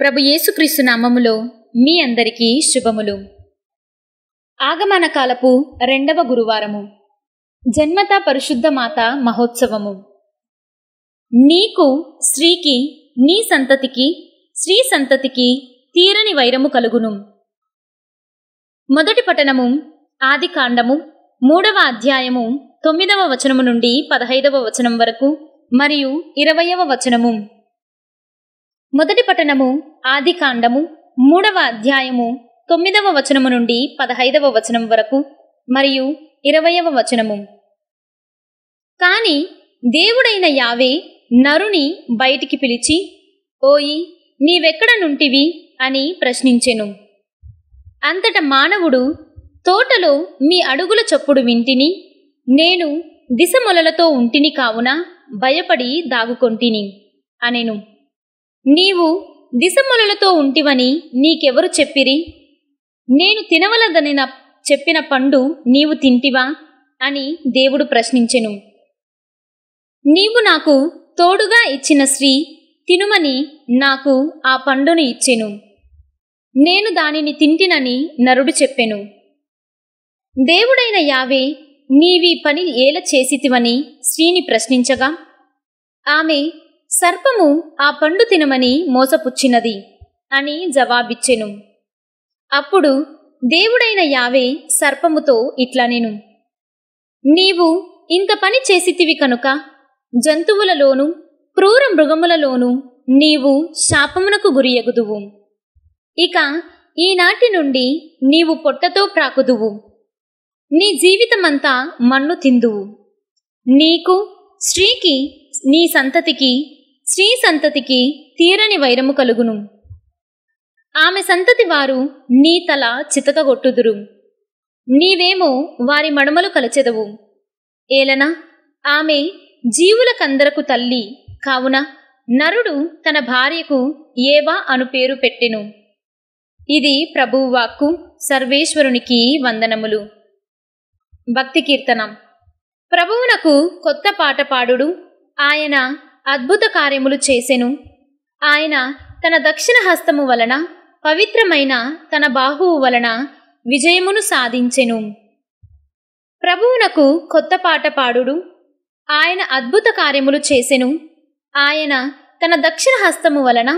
ప్రభు యేసుక్రీస్తు నామములో మీ అందరికీ శుభములు ఆగమన కాలపు రెండవ గురువారము జన్మత పరిశుద్ధ మాత మహోత్సవము నీకు స్త్రీకి నీ సంతతికి స్త్రీ సంతతికి తీరని వైరము కలుగును మొదటి పఠనము ఆది కాండము మూడవ అధ్యాయము తొమ్మిదవ వచనము నుండి పదహైదవ వచనం వరకు మరియు ఇరవయవ వచనము మొదటి పట్టణము ఆది కాండము మూడవ అధ్యాయము తొమ్మిదవ వచనము నుండి పదహైదవ వచనం వరకు మరియు ఇరవయవ వచనము కాని దేవుడైన యావే నరుని బయటికి పిలిచి ఓయి నీవెక్కడ నుంటివి అని ప్రశ్నించెను అంతట మానవుడు తోటలో మీ అడుగుల చప్పుడు వింటిని నేను దిశమొలలతో ఉంటిని కావున భయపడి దాగుకొంటిని అనెను నీవు దిశములతో ఉంటివని నీకెవరు చెప్పిరి నేను తినవలదని చెప్పిన పండు నీవు తింటివా అని దేవుడు ప్రశ్నించెను నీవు నాకు తోడుగా ఇచ్చిన శ్రీ తినుమని నాకు ఆ పండును ఇచ్చెను నేను దానిని తింటినని నరుడు చెప్పెను దేవుడైన యావే నీవి పని ఏల చేసితివని శ్రీని ప్రశ్నించగా ఆమె సర్పము ఆ పండు తినమని మోసపుచ్చినది అని జవాబిచ్చెను అప్పుడు దేవుడైన యావే సర్పముతో ఇట్లా నేను నీవు ఇంత పని చేసితివి కనుక జంతువులలోను క్రూర మృగములలోను నీవు శాపమునకు గురియగుదువు ఇక ఈనాటి నుండి నీవు పొట్టతో ప్రాకుదువు నీ జీవితమంతా మన్ను తిందువు నీకు స్త్రీకి నీ సంతతికి స్త్రీ సంతతికి తీరని వైరము కలుగును ఆమె సంతతి వారు నీ తల చితకగొట్టుదురు నీవేమో వారి మడమలు కలచెదవు ఏలన ఆమె జీవుల కందరకు తల్లి కావున నరుడు తన భార్యకు ఏవా అను పేరు పెట్టెను ఇది ప్రభువాక్కు సర్వేశ్వరునికి వందనములు భక్తి కీర్తనం ప్రభువునకు కొత్త పాట పాడుడు ఆయన అద్భుత కార్యములు చేసెను ఆయన తన దక్షిణ హస్తము వలన పవిత్రమైన తన బాహువు వలన విజయమును సాధించెను ప్రభువునకు కొత్త పాట పాడుడు ఆయన అద్భుత కార్యములు చేసెను ఆయన తన దక్షిణ హస్తము వలన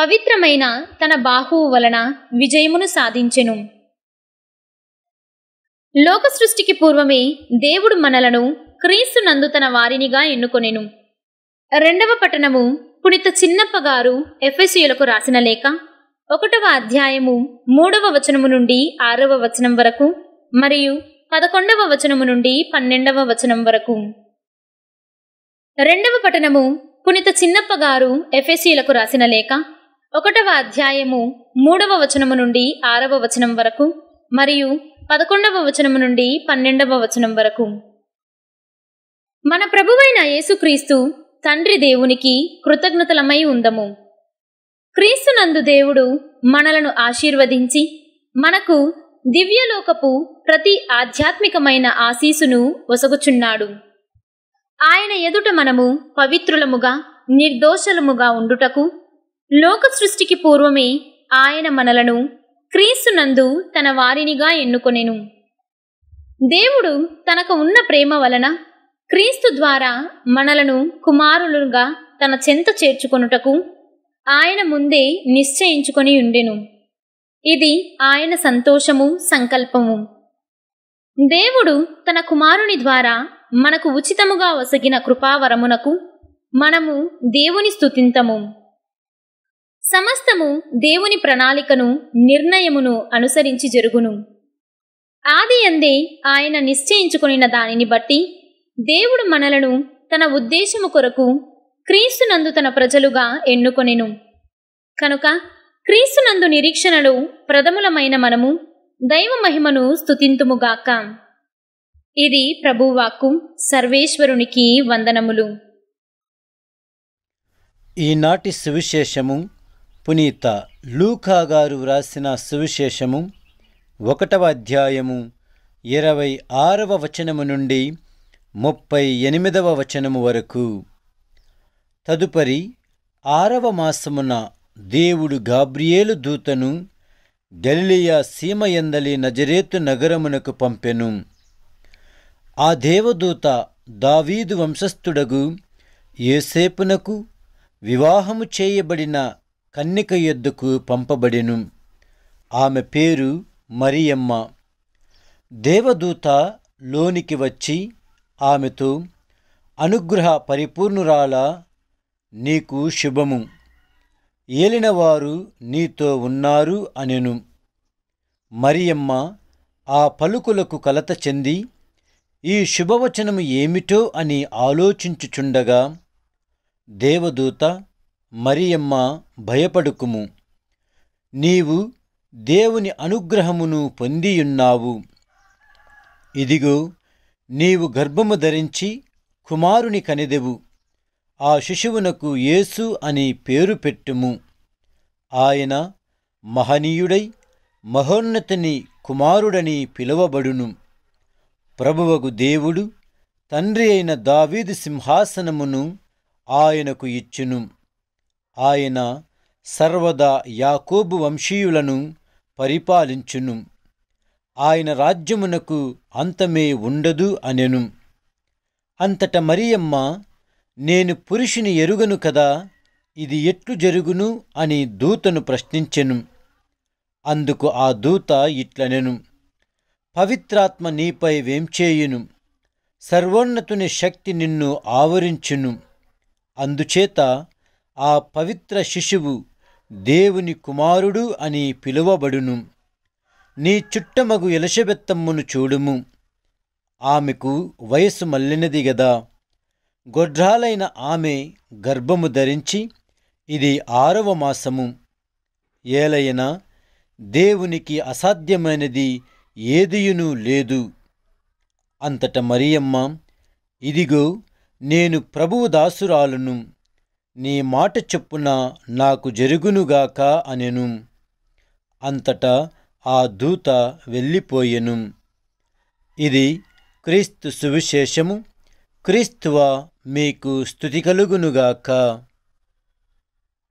పవిత్రమైన తన బాహువు వలన విజయమును సాధించెను లోక సృష్టికి పూర్వమే దేవుడు మనలను క్రీస్తునందు తన వారినిగా ఎన్నుకొనెను రెండవ పట్టణము పుణిత చిన్నప్ప గారు ఎఫ్ఎస్యులకు రాసిన లేఖ ఒకటవ అధ్యాయము మూడవ వచనము నుండి ఆరవ వచనం వరకు మరియు పదకొండవ వచనము నుండి పన్నెండవ వచనం వరకు రెండవ పట్టణము పుణిత చిన్నప్ప గారు ఎఫ్ఎస్యులకు రాసిన లేఖ ఒకటవ అధ్యాయము మూడవ వచనము నుండి ఆరవ వచనం వరకు మరియు పదకొండవ వచనము నుండి పన్నెండవ వచనం వరకు మన ప్రభువైన యేసుక్రీస్తు తండ్రి దేవునికి కృతజ్ఞతలమై ఉందము క్రీస్తునందు దేవుడు మనలను ఆశీర్వదించి మనకు దివ్యలోకపు ప్రతి ఆధ్యాత్మికమైన ఆశీసును వసగుచున్నాడు ఆయన ఎదుట మనము పవిత్రులముగా నిర్దోషలముగా ఉండుటకు లోక సృష్టికి పూర్వమే ఆయన మనలను క్రీస్తునందు తన వారినిగా ఎన్నుకొనెను దేవుడు తనకు ఉన్న ప్రేమ వలన క్రీస్తు ద్వారా మనలను కుమారులుగా తన చెంత చేర్చుకొనుటకు ఆయన ముందే నిశ్చయించుకొని ఉండెను ఇది ఆయన సంతోషము సంకల్పము దేవుడు తన కుమారుని ద్వారా మనకు ఉచితముగా వసగిన కృపావరమునకు మనము దేవుని స్థుతింతము సమస్తము దేవుని ప్రణాళికను నిర్ణయమును అనుసరించి జరుగును ఆది అందే ఆయన నిశ్చయించుకుని దానిని బట్టి దేవుడు మనలను తన ఉద్దేశము కొరకు క్రీస్తునందు తన ప్రజలుగా ఎన్నుకొనెను కనుక క్రీస్తునందు నిరీక్షణలు ప్రథములమైన మనము దైవ మహిమను స్థుతింతుముగాక ఇది ప్రభువాక్కు సర్వేశ్వరునికి వందనములు ఈనాటి సువిశేషము పునీత లూకా గారు వ్రాసిన సువిశేషము ఒకటవ అధ్యాయము ఇరవై ఆరవ వచనము నుండి ముప్పై ఎనిమిదవ వచనము వరకు తదుపరి ఆరవ మాసమున దేవుడు గాబ్రియేలు దూతను గలిలియా సీమయందలి నజరేతు నగరమునకు పంపెను ఆ దేవదూత దావీదు వంశస్థుడగు ఏసేపునకు వివాహము చేయబడిన కన్నిక ఎద్దుకు పంపబడెను ఆమె పేరు మరియమ్మ దేవదూత లోనికి వచ్చి ఆమెతో అనుగ్రహ పరిపూర్ణురాల నీకు శుభము ఏలినవారు నీతో ఉన్నారు అనెను మరియమ్మ ఆ పలుకులకు కలత చెంది ఈ శుభవచనము ఏమిటో అని ఆలోచించుచుండగా దేవదూత మరియమ్మ భయపడుకుము నీవు దేవుని అనుగ్రహమును పొందియున్నావు ఇదిగో నీవు గర్భము ధరించి కుమారుని కనిదెవు ఆ శిశువునకు యేసు అని పేరు పెట్టుము ఆయన మహనీయుడై మహోన్నతిని కుమారుడని పిలువబడును ప్రభువగు దేవుడు తండ్రి అయిన దావీది సింహాసనమును ఆయనకు ఇచ్చును ఆయన సర్వదా యాకోబు వంశీయులను పరిపాలించును ఆయన రాజ్యమునకు అంతమే ఉండదు అనెను అంతట మరియమ్మ నేను పురుషుని ఎరుగను కదా ఇది ఎట్లు జరుగును అని దూతను ప్రశ్నించెను అందుకు ఆ దూత ఇట్లనెను పవిత్రాత్మ నీపై వేంచేయును సర్వోన్నతుని శక్తి నిన్ను ఆవరించును అందుచేత ఆ పవిత్ర శిశువు దేవుని కుమారుడు అని పిలువబడును నీ చుట్టమగు ఎలషబెత్తమ్మును చూడుము ఆమెకు వయస్సు మల్లినది గదా గొడ్రాలైన ఆమె గర్భము ధరించి ఇది ఆరవ మాసము ఏలైనా దేవునికి అసాధ్యమైనది ఏదియును లేదు అంతట మరియమ్మ ఇదిగో నేను ప్రభువు దాసురాలును నీ మాట చెప్పున నాకు జరుగునుగాక అనెను అంతటా ఆ దూత వెళ్ళిపోయెను ఇది క్రీస్తు సువిశేషము క్రీస్తువ మీకు స్థుతి కలుగునుగాక